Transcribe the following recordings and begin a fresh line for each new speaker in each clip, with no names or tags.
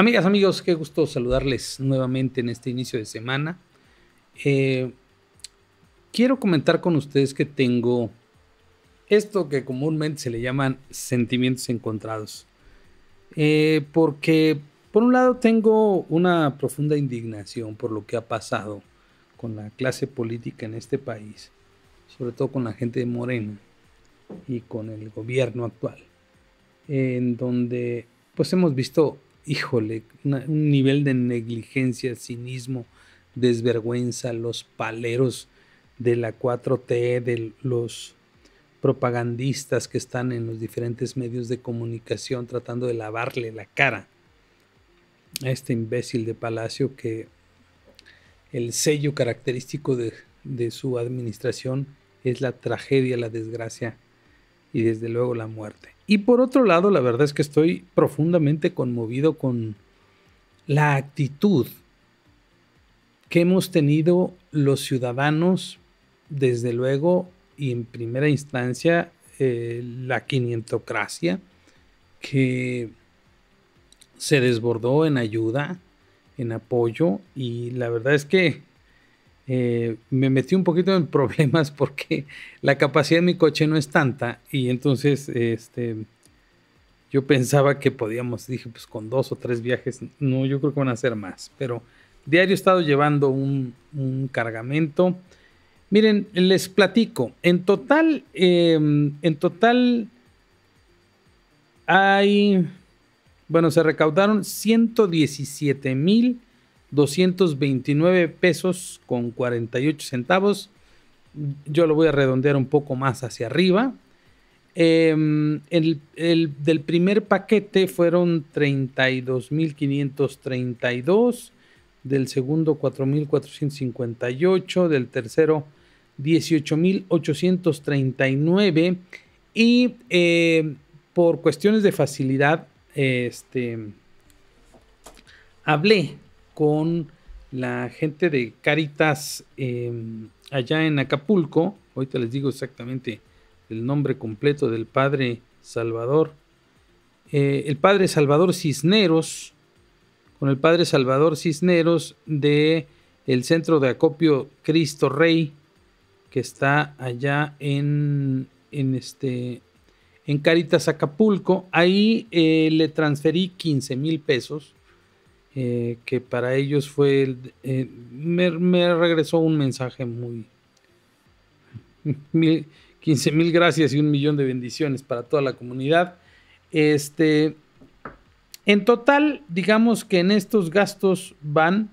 Amigas, amigos, qué gusto saludarles nuevamente en este inicio de semana. Eh, quiero comentar con ustedes que tengo esto que comúnmente se le llaman sentimientos encontrados. Eh, porque, por un lado, tengo una profunda indignación por lo que ha pasado con la clase política en este país, sobre todo con la gente de Morena y con el gobierno actual, en donde pues hemos visto híjole, un nivel de negligencia, cinismo, desvergüenza, los paleros de la 4T, de los propagandistas que están en los diferentes medios de comunicación tratando de lavarle la cara a este imbécil de Palacio que el sello característico de su administración es la tragedia, la desgracia y desde luego la muerte. Y por otro lado, la verdad es que estoy profundamente conmovido con la actitud que hemos tenido los ciudadanos, desde luego, y en primera instancia, eh, la quinientocracia, que se desbordó en ayuda, en apoyo, y la verdad es que eh, me metí un poquito en problemas porque la capacidad de mi coche no es tanta y entonces este, yo pensaba que podíamos, dije, pues con dos o tres viajes, no, yo creo que van a ser más, pero diario he estado llevando un, cargamento. Miren, les platico, en total, em, en total hay, bueno, se recaudaron 117 mil 229 pesos con 48 centavos. Yo lo voy a redondear un poco más hacia arriba. Em, del primer paquete fueron 32.532, del segundo 4.458, del tercero 18.839 y eh, por cuestiones de facilidad, este, hablé con la gente de Caritas em, allá en Acapulco. Ahorita les digo exactamente el nombre completo del padre Salvador. Eh, el padre Salvador Cisneros, con el padre Salvador Cisneros de el centro de acopio Cristo Rey, que está allá en, este, en Caritas Acapulco. Ahí eh, le transferí 15 mil pesos eh, que para ellos fue, el, me, regresó un mensaje muy... Mil, 15 mil gracias y un millón de bendiciones para toda la comunidad. Este, en total, digamos que en estos gastos van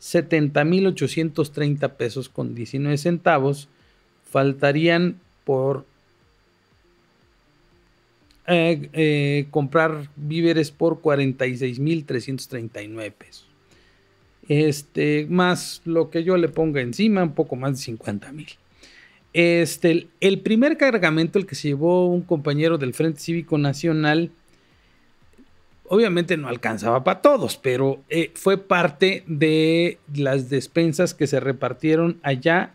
70.830 pesos con 19 centavos. Faltarían por eh, eh, comprar víveres por 46.339 pesos. Este, más lo que yo le ponga encima, un poco más de 50 mil. Este, el, primer cargamento, el que se llevó un compañero del Frente Cívico Nacional, obviamente no alcanzaba para todos, pero eh, fue parte de las despensas que se repartieron allá,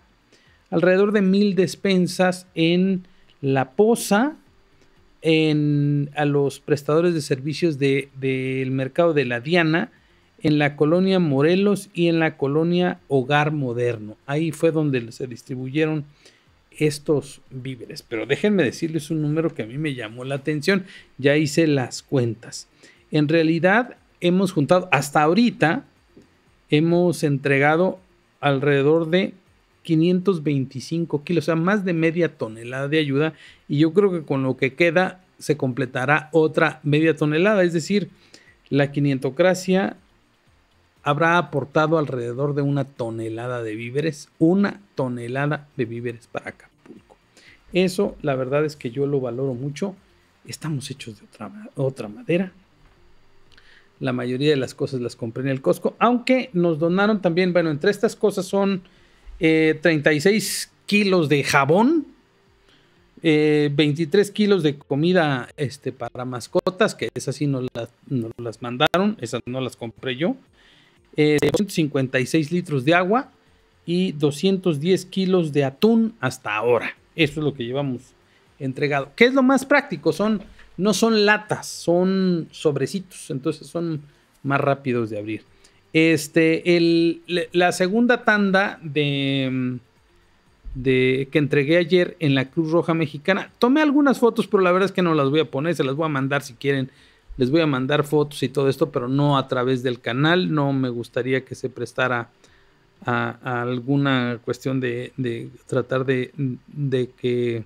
alrededor de mil despensas en La Poza, a los prestadores de servicios del mercado de la Diana, en la colonia Morelos y en la colonia Hogar Moderno. Ahí fue donde se distribuyeron estos víveres. Pero déjenme decirles un número que a mí me llamó la atención. Ya hice las cuentas. En realidad hemos juntado, hasta ahorita, hemos entregado alrededor de 525 kilos, o sea, más de media tonelada de ayuda. Y yo creo que con lo que queda se completará otra media tonelada, es decir, la 500 quinientocracia habrá aportado alrededor de una tonelada de víveres, una tonelada de víveres para Acapulco. Eso, la verdad es que yo lo valoro mucho. Estamos hechos de otra, otra madera. La mayoría de las cosas las compré en el Costco, aunque nos donaron también, bueno, entre estas cosas son 36 eh, kilos de jabón, 23 eh, kilos de comida este, para mascotas, que esas sí nos, las mandaron, esas no las compré yo, 256 eh, litros de agua y 210 kilos de atún hasta ahora. Eso es lo que llevamos entregado. ¿Qué es lo más práctico? Son, no son latas, son sobrecitos, entonces son más rápidos de abrir. Este, la segunda tanda mm, de, que entregué ayer en la Cruz Roja Mexicana, tomé algunas fotos, pero la verdad es que no las voy a poner, se las voy a mandar si quieren. Les voy a mandar fotos y todo esto, pero no a través del canal. No me gustaría que se prestara a, alguna cuestión de, tratar de que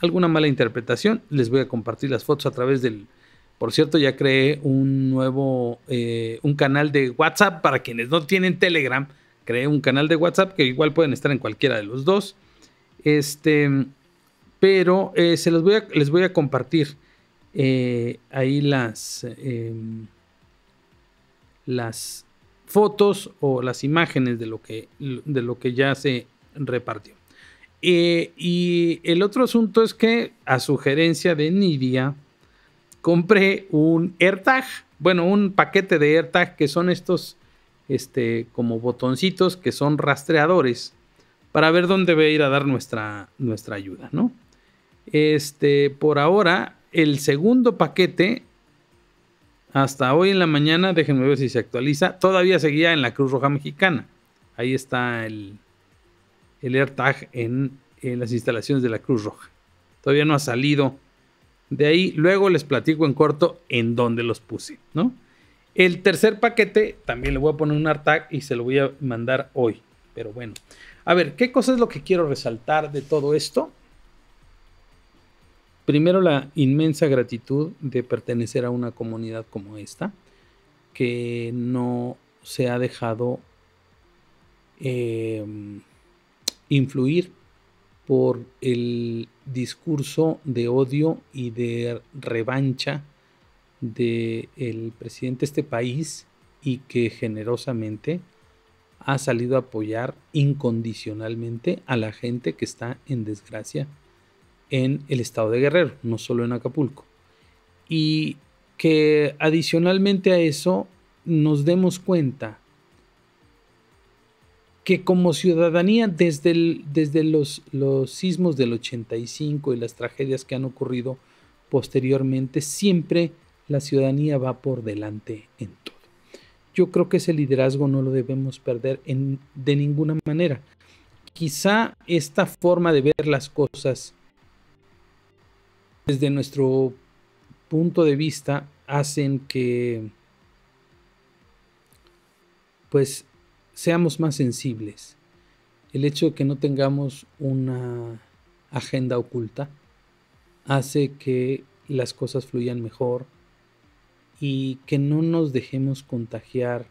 alguna mala interpretación. Les voy a compartir las fotos a través del, por cierto, ya creé un nuevo, eh, un canal de WhatsApp para quienes no tienen Telegram. Creé un canal de WhatsApp que igual pueden estar en cualquiera de los dos. Este, pero eh, se los voy les voy a compartir eh, ahí las, em, las fotos o las imágenes de lo que, de lo que ya se repartió. y el otro asunto es que, a sugerencia de Nidia, compré un AirTag, bueno, un paquete de AirTag que son estos este, como botoncitos que son rastreadores para ver dónde va a ir a dar nuestra, nuestra ayuda, ¿no? Este, por ahora, el segundo paquete, hasta hoy en la mañana, déjenme ver si se actualiza, todavía seguía en la Cruz Roja Mexicana. Ahí está el, el AirTag en las instalaciones de la Cruz Roja. Todavía no ha salido de ahí luego les platico en corto en dónde los puse, ¿no? El tercer paquete también le voy a poner un ARTAG y se lo voy a mandar hoy. Pero bueno, a ver, ¿qué cosa es lo que quiero resaltar de todo esto? Primero, la inmensa gratitud de pertenecer a una comunidad como esta, que no se ha dejado em, influir por el discurso de odio y de revancha del presidente de este país y que generosamente ha salido a apoyar incondicionalmente a la gente que está en desgracia en el estado de Guerrero, no solo en Acapulco. Y que adicionalmente a eso nos demos cuenta que como ciudadanía, desde, desde los, sismos del 85 y las tragedias que han ocurrido posteriormente, siempre la ciudadanía va por delante en todo. Yo creo que ese liderazgo no lo debemos perder de ninguna manera. Quizá esta forma de ver las cosas desde nuestro punto de vista hacen que pues seamos más sensibles. El hecho de que no tengamos una agenda oculta hace que las cosas fluyan mejor y que no nos dejemos contagiar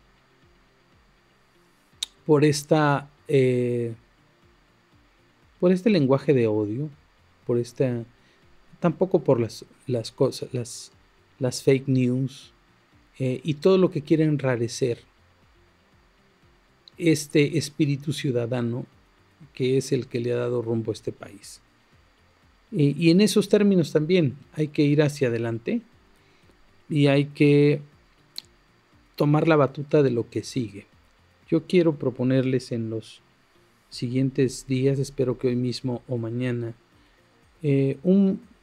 por esta eh, por este lenguaje de odio por esta tampoco por las, las cosas las, fake news eh, y todo lo que quieren enrarecer este espíritu ciudadano que es el que le ha dado rumbo a este país. Y, en esos términos también hay que ir hacia adelante y hay que tomar la batuta de lo que sigue. Yo quiero proponerles en los siguientes días, espero que hoy mismo o mañana, eh,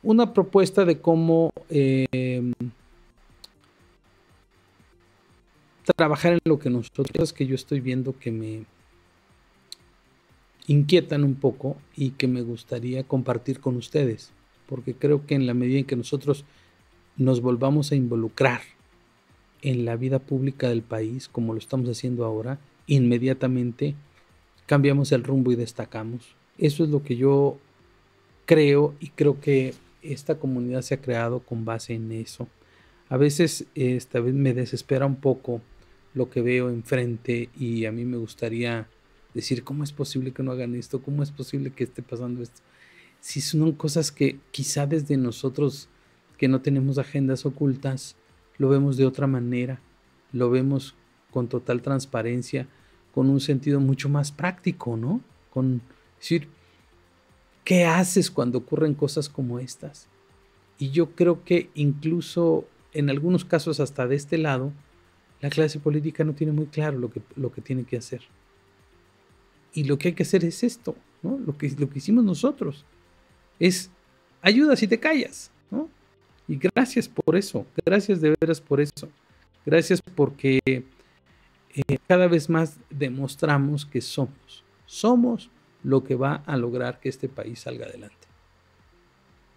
una propuesta de cómo eh, trabajar en lo que nosotros, que yo estoy viendo que me inquietan un poco y que me gustaría compartir con ustedes, porque creo que en la medida en que nosotros nos volvamos a involucrar en la vida pública del país, como lo estamos haciendo ahora, inmediatamente cambiamos el rumbo y destacamos. Eso es lo que yo creo y creo que esta comunidad se ha creado con base en eso. A veces esta vez me desespera un poco lo que veo enfrente y a mí me gustaría decir, ¿cómo es posible que no hagan esto? ¿Cómo es posible que esté pasando esto? Si son cosas que quizá desde nosotros que no tenemos agendas ocultas, lo vemos de otra manera, lo vemos con total transparencia, con un sentido mucho más práctico, ¿no? Con decir, ¿qué haces cuando ocurren cosas como estas? Y yo creo que incluso en algunos casos hasta de este lado, la clase política no tiene muy claro lo que, lo que tiene que hacer. Y lo que hay que hacer es esto, ¿no? lo, que, lo que hicimos nosotros. Es ayuda si te callas. ¿no? Y gracias por eso, gracias de veras por eso. Gracias porque eh, cada vez más demostramos que somos. Somos lo que va a lograr que este país salga adelante.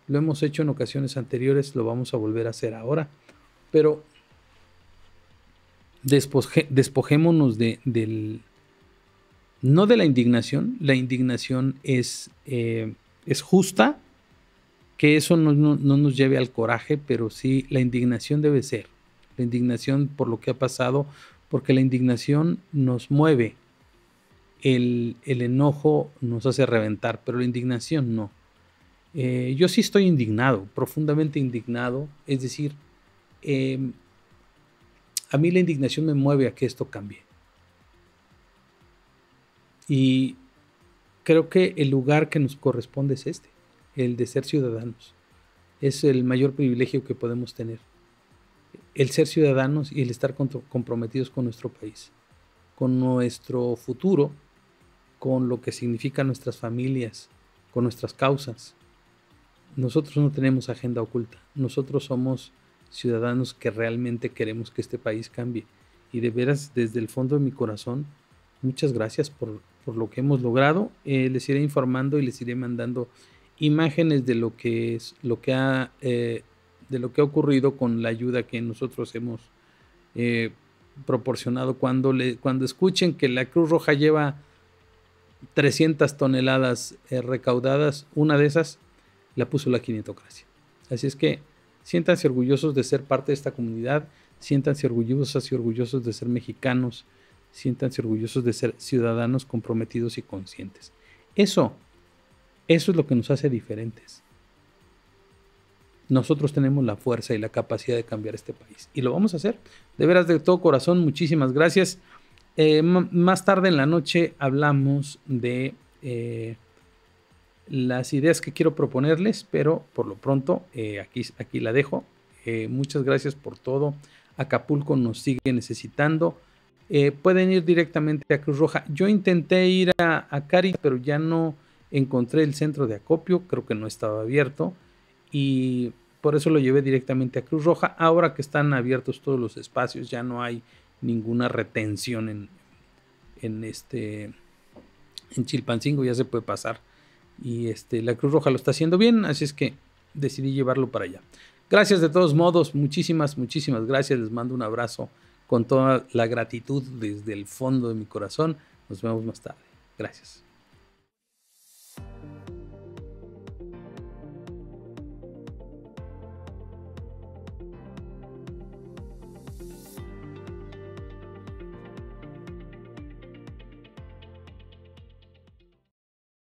Lo hemos hecho en ocasiones anteriores, lo vamos a volver a hacer ahora. Pero despojémonos de, del, no de la indignación, la indignación es, eh, es justa, que eso no, nos lleve al coraje, pero sí la indignación debe ser, la indignación por lo que ha pasado, porque la indignación nos mueve, el, el enojo nos hace reventar, pero la indignación no. Eh, yo sí estoy indignado, profundamente indignado, es decir, em, a mí la indignación me mueve a que esto cambie. Y creo que el lugar que nos corresponde es este, el de ser ciudadanos. Es el mayor privilegio que podemos tener. El ser ciudadanos y el estar comprometidos con nuestro país, con nuestro futuro, con lo que significan nuestras familias, con nuestras causas. Nosotros no tenemos agenda oculta, nosotros somos ciudadanos que realmente queremos que este país cambie. Y de veras, desde el fondo de mi corazón, muchas gracias por, por lo que hemos logrado. Eh, les iré informando y les iré mandando imágenes de lo que es, lo que ha, eh, de lo que ha ocurrido con la ayuda que nosotros hemos eh, proporcionado. Cuando, le, cuando escuchen que la Cruz Roja lleva 300 toneladas recaudadas, una de esas la puso la quinetocracia. Así es que Siéntanse orgullosos de ser parte de esta comunidad, siéntanse orgullosos y orgullosos de ser mexicanos, siéntanse orgullosos de ser ciudadanos comprometidos y conscientes. Eso, eso es lo que nos hace diferentes. Nosotros tenemos la fuerza y la capacidad de cambiar este país y lo vamos a hacer. De veras, de todo corazón, muchísimas gracias. Eh, más tarde en la noche hablamos de... Eh, las ideas que quiero proponerles, pero por lo pronto eh, aquí, aquí la dejo. Eh, muchas gracias por todo. Acapulco nos sigue necesitando. Eh, pueden ir directamente a Cruz Roja. Yo intenté ir a, a Cari, pero ya no encontré el centro de acopio, creo que no estaba abierto y por eso lo llevé directamente a Cruz Roja. Ahora que están abiertos todos los espacios, ya no hay ninguna retención en, en este en Chilpancingo, ya se puede pasar y este, la Cruz Roja lo está haciendo bien, así es que decidí llevarlo para allá. Gracias de todos modos, muchísimas, muchísimas gracias. Les mando un abrazo con toda la gratitud desde el fondo de mi corazón. Nos vemos más tarde. Gracias.